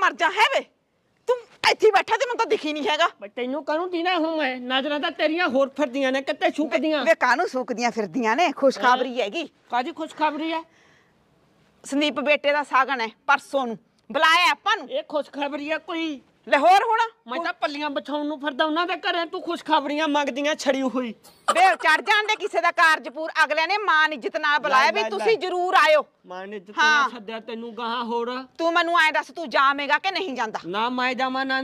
ਮਰ ਜਾ ਹੈ ਵੇ ਤੂੰ ਇੱਥੇ ਬੈਠਾ ਤੇ ਮੈਨੂੰ ਤਾਂ ਦਿਖੀ ਨਹੀਂ ਹੈਗਾ ਬਈ ਤੈਨੂੰ ਕਾਹਨੂੰ ਦੀਨਾ ਹੂੰ ਮੈਂ ਨਜ਼ਰਾਂ ਤਾਂ ਤੇਰੀਆਂ ਹੋਰ ਫਿਰਦੀਆਂ ਨੇ ਕਿਤੇ ਛੁਪਦੀਆਂ ਵੇ ਕਾਹਨੂੰ ਸੂਕਦੀਆਂ ਫਿਰਦੀਆਂ ਨੇ ਖੁਸ਼ਖਬਰੀ ਹੈਗੀ ਕਾਜੀ ਖੁਸ਼ਖਬਰੀ ਹੈ ਸੰਦੀਪ ਬੇਟੇ ਦਾ ਸਾਗਣ ਹੈ ਪਰਸੋਂ ਨੂੰ ਬੁਲਾਇਆ ਆਪਾਂ ਨੂੰ ਇਹ ਖੁਸ਼ਖਬਰੀ ਹੈ ਕੋਈ ਹੋਰ ਹੁਣ ਮੈਂ ਤਾਂ ਪੱਲੀਆਂ ਬਛਾਉਣ ਨੂੰ ਫਿਰਦਾ ਉਹਨਾਂ ਦੇ ਘਰੇ ਤੂੰ ਖੁਸ਼ਖਬਰੀਆਂ ਮੰਗਦੀਆਂ ਛੜੀ ਹੋਈ ਬੇ ਚੜ ਜਾਂਦੇ ਕਿਸੇ ਦਾ ਕਾਰਜਪੂਰ ਅਗਲਿਆਂ ਨੇ ਮਾਨ ਇੱਜ਼ਤ ਨਾਲ ਬੁਲਾਇਆ ਵੀ ਤੁਸੀਂ ਜ਼ਰੂਰ ਆਇਓ ਮਾਨ ਇੱਜ਼ਤ ਨਾਲ ਛੱਡਿਆ ਤੈਨੂੰ ਗਾਹਾਂ ਹੋਰ ਤੂੰ ਮੈਨੂੰ ਐਂ ਦੱਸ ਤੂੰ ਜਾਵੇਂਗਾ ਕਿ ਨਹੀਂ ਜਾਂਦਾ ਨਾ ਮੈਂ ਜਾਵਾਂ ਨਾ